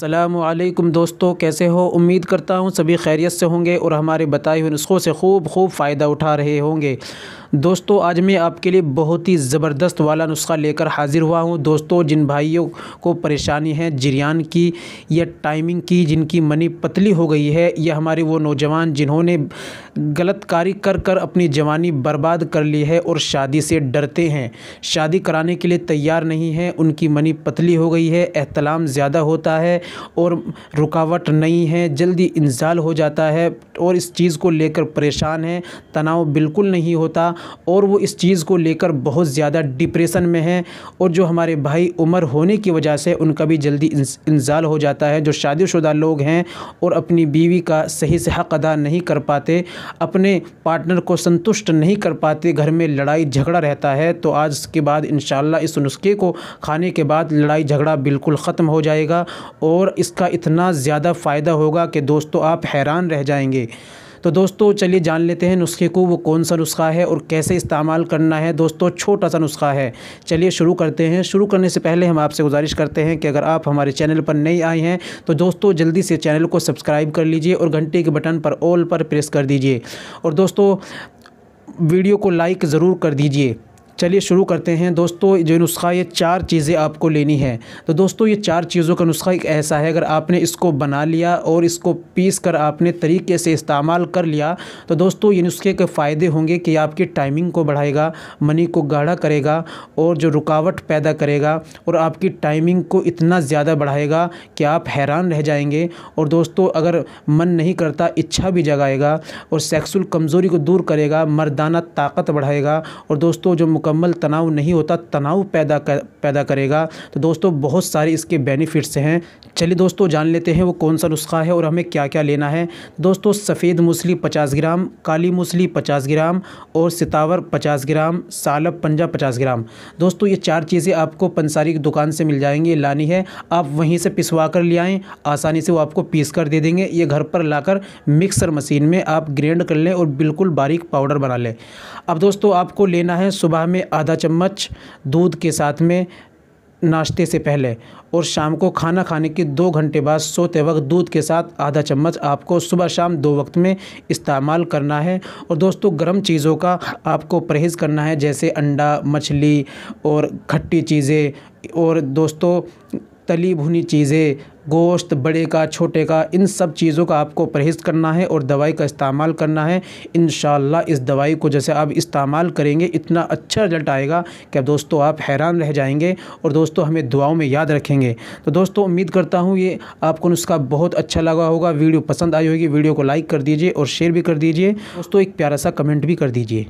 सलामकुम दोस्तों कैसे हो उम्मीद करता हूँ सभी खैरियत से होंगे और हमारे बताए हुए नुस्खों से खूब खूब फ़ायदा उठा रहे होंगे दोस्तों आज मैं आपके लिए बहुत ही ज़बरदस्त वाला नुस्खा लेकर हाज़िर हुआ हूँ दोस्तों जिन भाइयों को परेशानी है जरियान की या टाइमिंग की जिनकी मनी पतली हो गई है या हमारे वो नौजवान जिन्होंने गलत कारी कर कर अपनी जवानी बर्बाद कर ली है और शादी से डरते हैं शादी कराने के लिए तैयार नहीं है उनकी मनी पतली हो गई है एहतलाम ज़्यादा होता है और रुकावट नहीं है जल्दी इंजाल हो जाता है और इस चीज़ को लेकर परेशान है तनाव बिल्कुल नहीं होता और वो इस चीज़ को लेकर बहुत ज़्यादा डिप्रेशन में है और जो हमारे भाई उम्र होने की वजह से उनका भी जल्दी इंजाल हो जाता है जो शादीशुदा लोग हैं और अपनी बीवी का सही से हक़ अदा नहीं कर पाते अपने पार्टनर को संतुष्ट नहीं कर पाते घर में लड़ाई झगड़ा रहता है तो आज के बाद इन इस नुस्खे को खाने के बाद लड़ाई झगड़ा बिल्कुल ख़त्म हो जाएगा और और इसका इतना ज़्यादा फ़ायदा होगा कि दोस्तों आप हैरान रह जाएंगे तो दोस्तों चलिए जान लेते हैं नुस्खे को वो कौन सा नुस्खा है और कैसे इस्तेमाल करना है दोस्तों छोटा सा नुस्खा है चलिए शुरू करते हैं शुरू करने से पहले हम आपसे गुजारिश करते हैं कि अगर आप हमारे चैनल पर नए आए हैं तो दोस्तों जल्दी से चैनल को सब्सक्राइब कर लीजिए और घंटे के बटन पर ऑल पर प्रेस कर दीजिए और दोस्तों वीडियो को लाइक ज़रूर कर दीजिए चलिए शुरू करते हैं दोस्तों जो नुस्खा ये चार चीज़ें आपको लेनी है तो दोस्तों ये चार चीज़ों का नुस्खा एक ऐसा है अगर आपने इसको बना लिया और इसको पीस कर आपने तरीके से इस्तेमाल कर लिया तो दोस्तों ये नुस्खे के फ़ायदे होंगे कि आपकी टाइमिंग को बढ़ाएगा मनी को गाढ़ा करेगा और जो रुकावट पैदा करेगा और आपकी टाइमिंग को इतना ज़्यादा बढ़ाएगा कि आप हैरान रह जाएंगे और दोस्तों अगर मन नहीं करता इच्छा भी जगाएगा और सेक्सुअल कमज़ोरी को दूर करेगा मर्दाना ताकत बढ़ाएगा और दोस्तों जो मुकम्मल तनाव नहीं होता तनाव पैदा कर पैदा करेगा तो दोस्तों बहुत सारे इसके बेनिफिट्स हैं चलिए दोस्तों जान लेते हैं वो कौन सा नुस्खा है और हमें क्या क्या लेना है दोस्तों सफ़ेद मूसली पचास ग्राम काली मूसली पचास ग्राम और सितावर पचास ग्राम सालब पंजा पचास ग्राम दोस्तों ये चार चीज़ें आपको पंसारी की दुकान से मिल जाएंगी लानी है आप वहीं से पिसवा कर ले आएँ आसानी से वो आपको पीस कर दे देंगे ये घर पर ला मिक्सर मशीन में आप ग्रेंड कर लें और बिल्कुल बारीक पाउडर बना लें अब दोस्तों आपको लेना है सुबह में में आधा चम्मच दूध के साथ में नाश्ते से पहले और शाम को खाना खाने के दो घंटे बाद सोते वक्त दूध के साथ आधा चम्मच आपको सुबह शाम दो वक्त में इस्तेमाल करना है और दोस्तों गर्म चीज़ों का आपको परहेज़ करना है जैसे अंडा मछली और खट्टी चीज़ें और दोस्तों तली भुनी चीज़ें गोश्त बड़े का छोटे का इन सब चीज़ों का आपको परहेज़ करना है और दवाई का इस्तेमाल करना है इन इस दवाई को जैसे आप इस्तेमाल करेंगे इतना अच्छा रिजल्ट आएगा कि दोस्तों आप हैरान रह जाएंगे और दोस्तों हमें दुआओं में याद रखेंगे तो दोस्तों उम्मीद करता हूँ ये आपको नुस्खा बहुत अच्छा लगा होगा वीडियो पसंद आई होगी वीडियो को लाइक कर दीजिए और शेयर भी कर दीजिए दोस्तों एक प्यारा सा कमेंट भी कर दीजिए